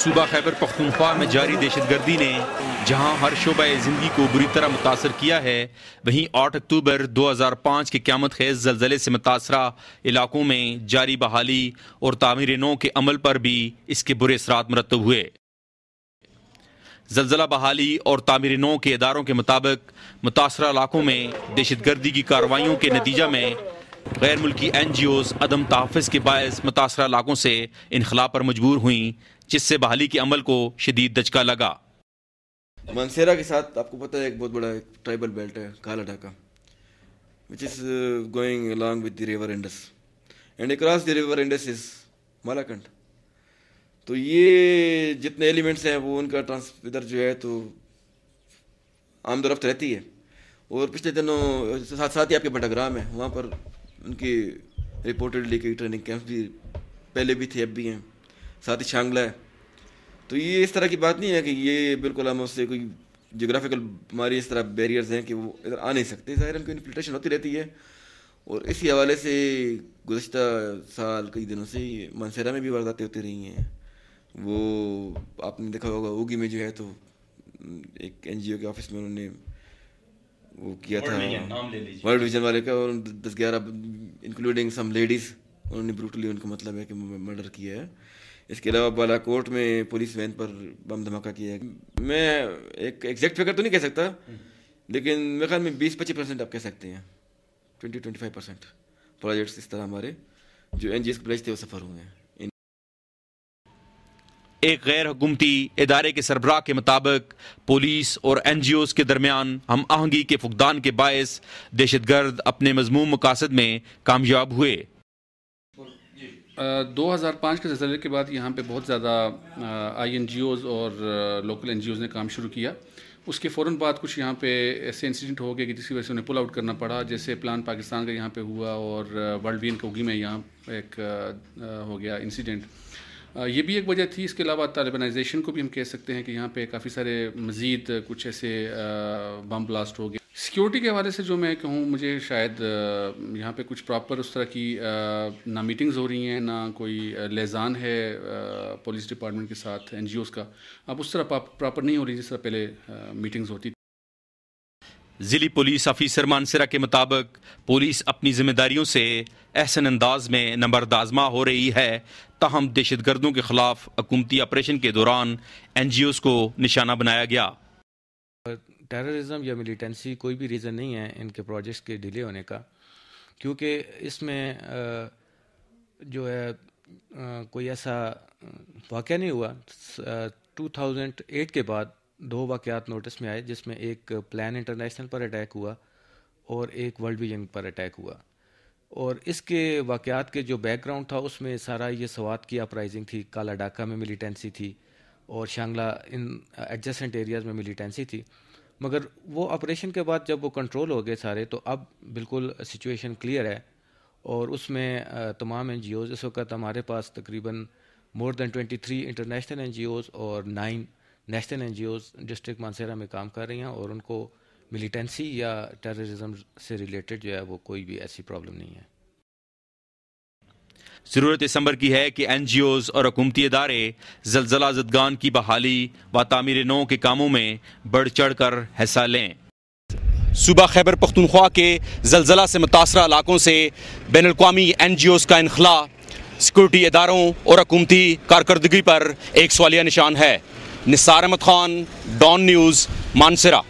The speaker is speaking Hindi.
सूबा खैबर पख्तूनख्वा में जारी दहशत गर्दी ने जहाँ हर शोबा ज़िंदगी को बुरी तरह मुतासर किया है वहीं आठ अक्टूबर दो हज़ार पाँच के क्यामत खेज जलजले से मुतासर इलाकों में जारी बहाली और तमीर नौ के अमल पर भी इसके बुरे असरा मरतब हुए जलजला बहाली और तमीर नौ के इदारों के मुताबिक मुतासर इलाकों में दहशत गर्दी की कार्रवाई के नतीजा में गैर मुल्की एन जी ओज़ अदम तहफ़ के बायस मुतासर इलाकों से इनखला पर मजबूर हुई जिससे बहाली के अमल को शदीद दचका लगा मनसेरा के साथ आपको पता है एक बहुत बड़ा एक ट्राइबल बेल्ट है Kala Dhaka which is going along with the river Indus and across the river Indus is is uh, तो ये जितने एलिमेंट्स हैं वो उनका ट्रांस इधर जो है तो आम दरफ्त रहती है और पिछले दिनों साथ साथ ही आपके बटाग्राम है वहाँ पर उनकी रिपोर्टेड कई ट्रेनिंग कैंप भी पहले भी थे अब भी हैं साथ ही शांगला है तो ये इस तरह की बात नहीं है कि ये बिल्कुल हम उससे कोई जोग्राफिकल हमारी इस तरह बैरियर्स हैं कि वो इधर आ नहीं सकते ज़ाहिर उनकी इन्फिल्ट्रेशन होती रहती है और इसी हवाले से गुज्त साल कई दिनों से मनसेरा में भी वारदातें होती रही हैं वो आपने देखा होगा ओगी में जो है तो एक एन के ऑफिस में उन्होंने वो किया था वर्ल्ड विजन वाले का और दस ग्यारह इंक्लूडिंग सम लेडीज़ उन्होंने ब्रूटली उनको मतलब है कि मर्डर किया है इसके अलावा बालाकोट में पुलिस वैन पर बम धमाका किया है मैं एक एग्जैक्ट फिगर तो नहीं कह सकता लेकिन मेरे ख्याल में बीस पच्चीस परसेंट आप कह सकते हैं twenty twenty five percent projects इस तरह हमारे जो एन जी एस प्लेज थे वो सफर हुए हैं एक गैर हुकूमती इदारे के सरबराह के मुताबिक पुलिस और एन जी ओज़ के दरमियान हम आहंगी के फुकदान के बायस दहशत गर्द अपने मजमू मकासद में कामयाब हुए दो हज़ार पाँच के जलजिले के बाद यहाँ पे बहुत ज़्यादा आई एन जी ओज़ और लोकल एन जी ओज़ ने काम शुरू किया उसके फ़ौर बाद कुछ यहाँ पे ऐसे इंसिडेंट हो गए कि जिसकी वजह से उन्हें पुल आउट करना पड़ा जैसे प्लान पाकिस्तान का यहाँ पे हुआ और वर्ल्ड वीन कोगी में यहाँ एक हो गया इंसिडेंट ये भी एक वजह थी इसके अलावा तालिबानाइजेशन को भी हम कह सकते हैं कि यहाँ पे काफ़ी सारे मज़ीद कुछ ऐसे बम ब्लास्ट हो गए सिक्योरिटी के हवाले से जो मैं कहूँ मुझे शायद यहाँ पे कुछ प्रॉपर उस तरह की ना मीटिंग्स हो रही हैं ना कोई लेजान है पुलिस डिपार्टमेंट के साथ एन का अब उस तरह प्रॉपर नहीं हो रही जिस तरह पहले मीटिंग्स होती थी ज़िली पुलिस अफीसर मानसरा के मुताबिक पुलिस अपनी जिम्मेदारियों से एहसन अंदाज में नंबरदाजमा हो रही है ताहम दहशत गर्दों के खिलाफ हकूमती ऑपरेशन के दौरान एन जी ओज़ को निशाना बनाया गया टेररिज्म या मिलिटेंसी कोई भी रीज़न नहीं है इनके प्रोजेक्ट्स के डिले होने का क्योंकि इसमें जो है कोई ऐसा वाक़ नहीं हुआ 2008 के बाद दो वाक़ात नोटिस में आए जिसमें एक प्लान इंटरनेशनल पर अटैक हुआ और एक वर्ल्ड विजन पर अटैक हुआ और इसके वाक़ात के जो बैकग्राउंड था उसमें सारा ये सवाद की अपराइजिंग थी काला डाका में मिलिटेंसी थी और शांगला इन एडजस्टेंट एरियाज़ में मिलीटेंसी थी मगर वो ऑपरेशन के बाद जब वो कंट्रोल हो गए सारे तो अब बिल्कुल सिचुएशन क्लियर है और उसमें तमाम एन जी इस वक्त हमारे पास तकरीबन more than three international N और nine national N district Mansehra में काम कर रही हैं और उनको मिलीटेंसी या टेररिज्म से रिलेटेड जो है वो कोई भी ऐसी प्रॉब्लम नहीं है ज़रूरत इस अमर की है कि एन जी ओज़ और हकूमती इदारे जलजला जदगान की बहाली व तमीर नों के कामों में बढ़ चढ़ कर हिस्सा लें सूबा खैबर पख्तनख्वा के जलजिला से मुतासर इलाकों से बैन अवी एन जी ओज़ का इनखला सिक्योरिटी इदारों और हकूमती कारकर्दगी पर एक सवालिया निशान है निसार अहमद खान डॉन न्यूज़ मानसरा